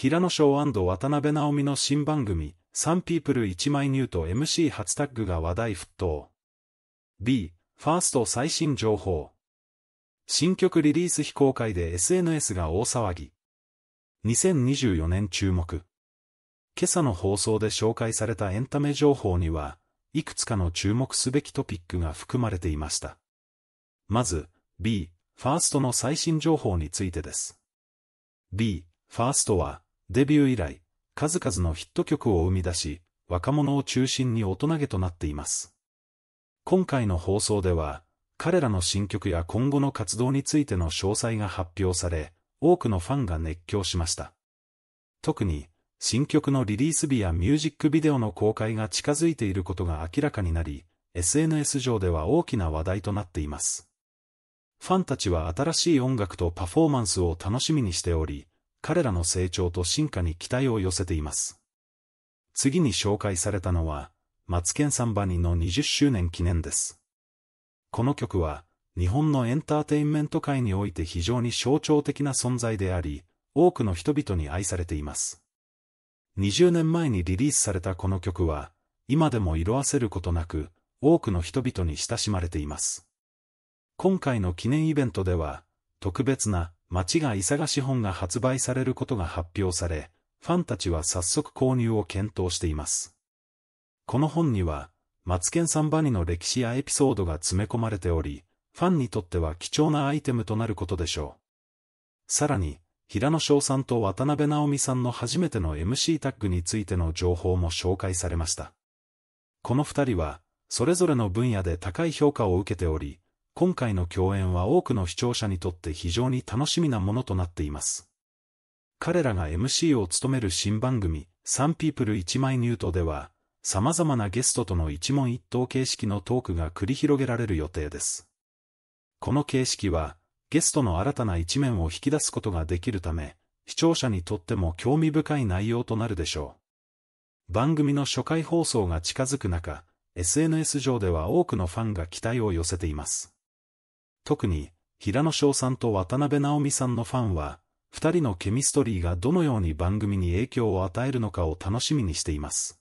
平野翔渡辺直美の新番組、サンピープル1枚ニュート MC 初タッグが話題沸騰。B、ファースト最新情報。新曲リリース非公開で SNS が大騒ぎ。2024年注目。今朝の放送で紹介されたエンタメ情報には、いくつかの注目すべきトピックが含まれていました。まず、B、ファーストの最新情報についてです。B、ファーストは、デビュー以来、数々のヒット曲を生み出し、若者を中心に大人げとなっています。今回の放送では、彼らの新曲や今後の活動についての詳細が発表され、多くのファンが熱狂しました。特に、新曲のリリース日やミュージックビデオの公開が近づいていることが明らかになり、SNS 上では大きな話題となっています。ファンたちは新しい音楽とパフォーマンスを楽しみにしており、彼らの成長と進化に期待を寄せています。次に紹介されたのは、マツケンサンバニの20周年記念です。この曲は、日本のエンターテインメント界において非常に象徴的な存在であり、多くの人々に愛されています。20年前にリリースされたこの曲は、今でも色あせることなく、多くの人々に親しまれています。今回の記念イベントでは、特別な街が佐賀資本が発売されることが発表され、ファンたちは早速購入を検討しています。この本には、マツケンバニの歴史やエピソードが詰め込まれており、ファンにとっては貴重なアイテムとなることでしょう。さらに、平野翔さんと渡辺直美さんの初めての MC タッグについての情報も紹介されました。この二人は、それぞれの分野で高い評価を受けており、今回の共演は多くの視聴者にとって非常に楽しみなものとなっています。彼らが MC を務める新番組、サンピープル1枚ニュートでは、様々なゲストとの一問一答形式のトークが繰り広げられる予定です。この形式は、ゲストの新たな一面を引き出すことができるため、視聴者にとっても興味深い内容となるでしょう。番組の初回放送が近づく中、SNS 上では多くのファンが期待を寄せています。特に、平野翔さんと渡辺直美さんのファンは、二人のケミストリーがどのように番組に影響を与えるのかを楽しみにしています。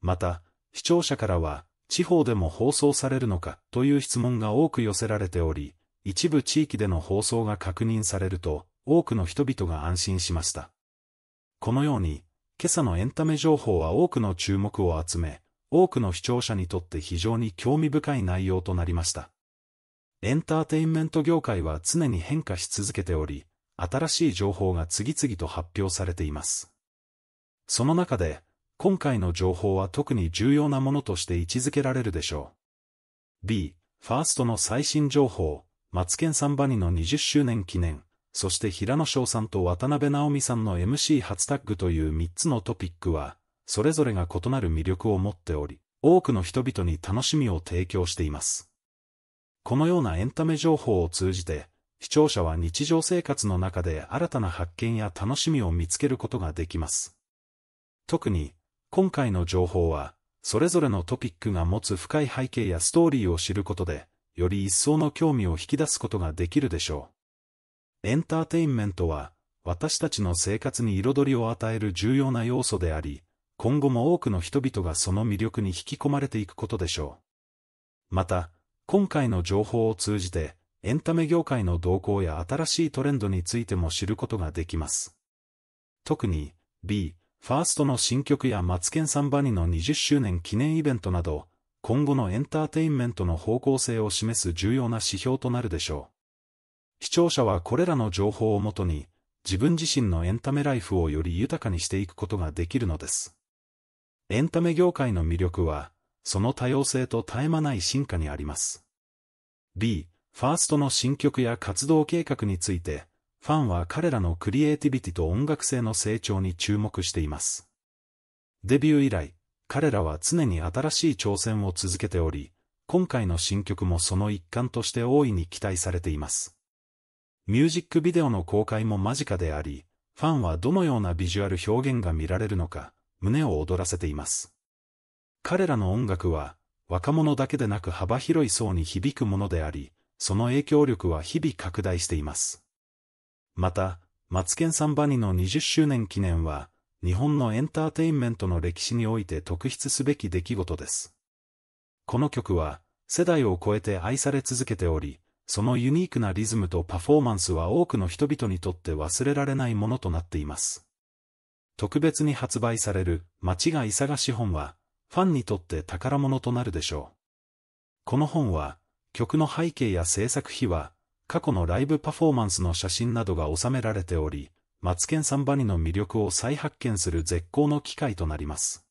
また、視聴者からは、地方でも放送されるのかという質問が多く寄せられており、一部地域での放送が確認されると、多くの人々が安心しました。このように、今朝のエンタメ情報は多くの注目を集め、多くの視聴者にとって非常に興味深い内容となりました。エンターテインメント業界は常に変化し続けており、新しい情報が次々と発表されています。その中で、今回の情報は特に重要なものとして位置づけられるでしょう。B、ファーストの最新情報、マツケンサンバニの20周年記念、そして平野翔さんと渡辺直美さんの MC 初タッグという3つのトピックは、それぞれが異なる魅力を持っており、多くの人々に楽しみを提供しています。このようなエンタメ情報を通じて、視聴者は日常生活の中で新たな発見や楽しみを見つけることができます。特に、今回の情報は、それぞれのトピックが持つ深い背景やストーリーを知ることで、より一層の興味を引き出すことができるでしょう。エンターテインメントは、私たちの生活に彩りを与える重要な要素であり、今後も多くの人々がその魅力に引き込まれていくことでしょう。また、今回の情報を通じて、エンタメ業界の動向や新しいトレンドについても知ることができます。特に、B、ファーストの新曲やマツケンサンバニの20周年記念イベントなど、今後のエンターテインメントの方向性を示す重要な指標となるでしょう。視聴者はこれらの情報をもとに、自分自身のエンタメライフをより豊かにしていくことができるのです。エンタメ業界の魅力は、その多様性と絶え間ない進化にあります。B、ファーストの新曲や活動計画について、ファンは彼らのクリエイティビティと音楽性の成長に注目しています。デビュー以来、彼らは常に新しい挑戦を続けており、今回の新曲もその一環として大いに期待されています。ミュージックビデオの公開も間近であり、ファンはどのようなビジュアル表現が見られるのか、胸を躍らせています。彼らの音楽は、若者だけでなく幅広い層に響くものであり、その影響力は日々拡大しています。また、マツケンサンバニの20周年記念は、日本のエンターテインメントの歴史において特筆すべき出来事です。この曲は、世代を超えて愛され続けており、そのユニークなリズムとパフォーマンスは多くの人々にとって忘れられないものとなっています。特別に発売される、間違い探し本は、ファンにとって宝物となるでしょう。この本は、曲の背景や制作秘話、過去のライブパフォーマンスの写真などが収められており、マツケンサンバニの魅力を再発見する絶好の機会となります。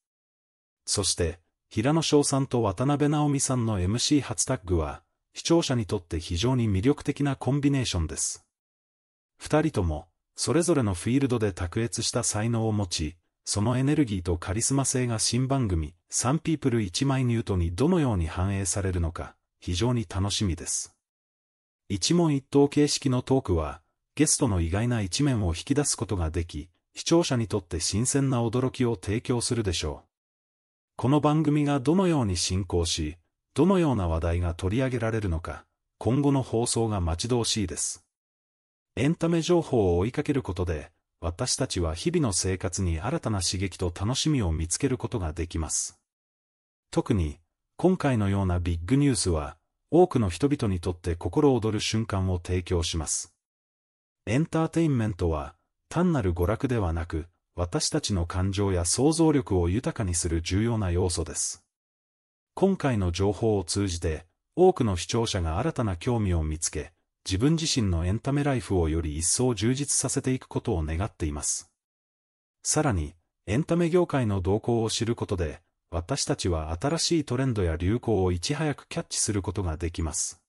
そして、平野翔さんと渡辺直美さんの MC 初タッグは、視聴者にとって非常に魅力的なコンビネーションです。二人とも、それぞれのフィールドで卓越した才能を持ち、そのエネルギーとカリスマ性が新番組、サンピープル1枚ニュートにどのように反映されるのか、非常に楽しみです。一問一答形式のトークは、ゲストの意外な一面を引き出すことができ、視聴者にとって新鮮な驚きを提供するでしょう。この番組がどのように進行し、どのような話題が取り上げられるのか、今後の放送が待ち遠しいです。エンタメ情報を追いかけることで、私たちは日々の生活に新たな刺激と楽しみを見つけることができます。特に、今回のようなビッグニュースは、多くの人々にとって心躍る瞬間を提供します。エンターテインメントは、単なる娯楽ではなく、私たちの感情や想像力を豊かにする重要な要素です。今回の情報を通じて、多くの視聴者が新たな興味を見つけ、自分自身のエンタメライフをより一層充実させていくことを願っています。さらに、エンタメ業界の動向を知ることで、私たちは新しいトレンドや流行をいち早くキャッチすることができます。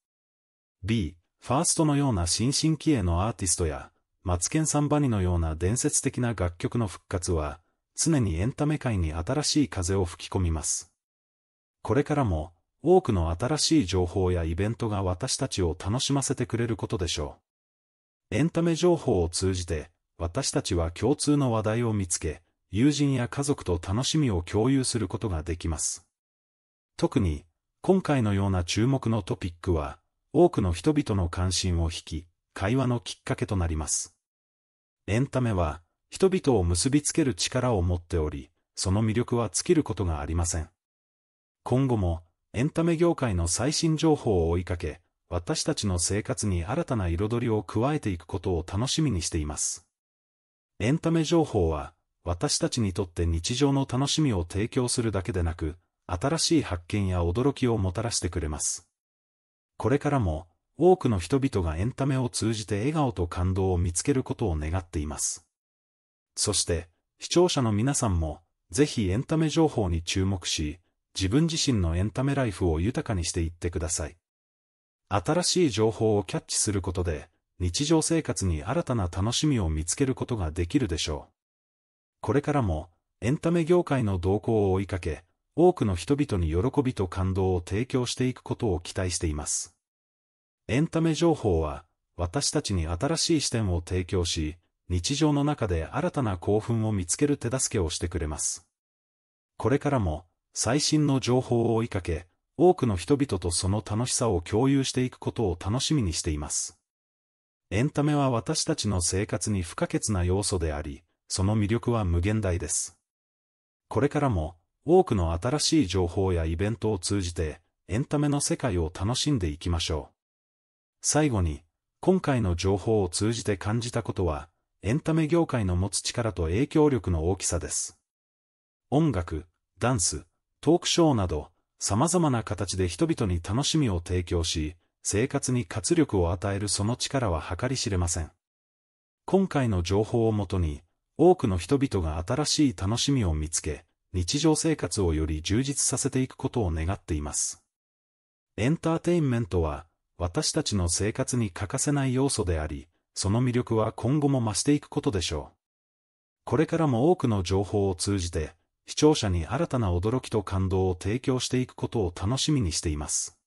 B、ファーストのような新進気鋭のアーティストや、マツケンサンバニのような伝説的な楽曲の復活は、常にエンタメ界に新しい風を吹き込みます。これからも、多くの新しい情報やイベントが私たちを楽しませてくれることでしょう。エンタメ情報を通じて、私たちは共通の話題を見つけ、友人や家族と楽しみを共有することができます。特に、今回のような注目のトピックは、多くの人々の関心を引き、会話のきっかけとなります。エンタメは、人々を結びつける力を持っており、その魅力は尽きることがありません。今後も、エンタメ業界の最新情報を追いかけ、私たちの生活に新たな彩りを加えていくことを楽しみにしています。エンタメ情報は、私たちにとって日常の楽しみを提供するだけでなく、新しい発見や驚きをもたらしてくれます。これからも、多くの人々がエンタメを通じて笑顔と感動を見つけることを願っています。そして、視聴者の皆さんも、ぜひエンタメ情報に注目し、自分自身のエンタメライフを豊かにしていってください。新しい情報をキャッチすることで、日常生活に新たな楽しみを見つけることができるでしょう。これからも、エンタメ業界の動向を追いかけ、多くの人々に喜びと感動を提供していくことを期待しています。エンタメ情報は、私たちに新しい視点を提供し、日常の中で新たな興奮を見つける手助けをしてくれます。これからも、最新の情報を追いかけ、多くの人々とその楽しさを共有していくことを楽しみにしています。エンタメは私たちの生活に不可欠な要素であり、その魅力は無限大です。これからも、多くの新しい情報やイベントを通じて、エンタメの世界を楽しんでいきましょう。最後に、今回の情報を通じて感じたことは、エンタメ業界の持つ力と影響力の大きさです。音楽、ダンス、トークショーなど、様々な形で人々に楽しみを提供し、生活に活力を与えるその力は計り知れません。今回の情報をもとに、多くの人々が新しい楽しみを見つけ、日常生活をより充実させていくことを願っています。エンターテインメントは、私たちの生活に欠かせない要素であり、その魅力は今後も増していくことでしょう。これからも多くの情報を通じて、視聴者に新たな驚きと感動を提供していくことを楽しみにしています。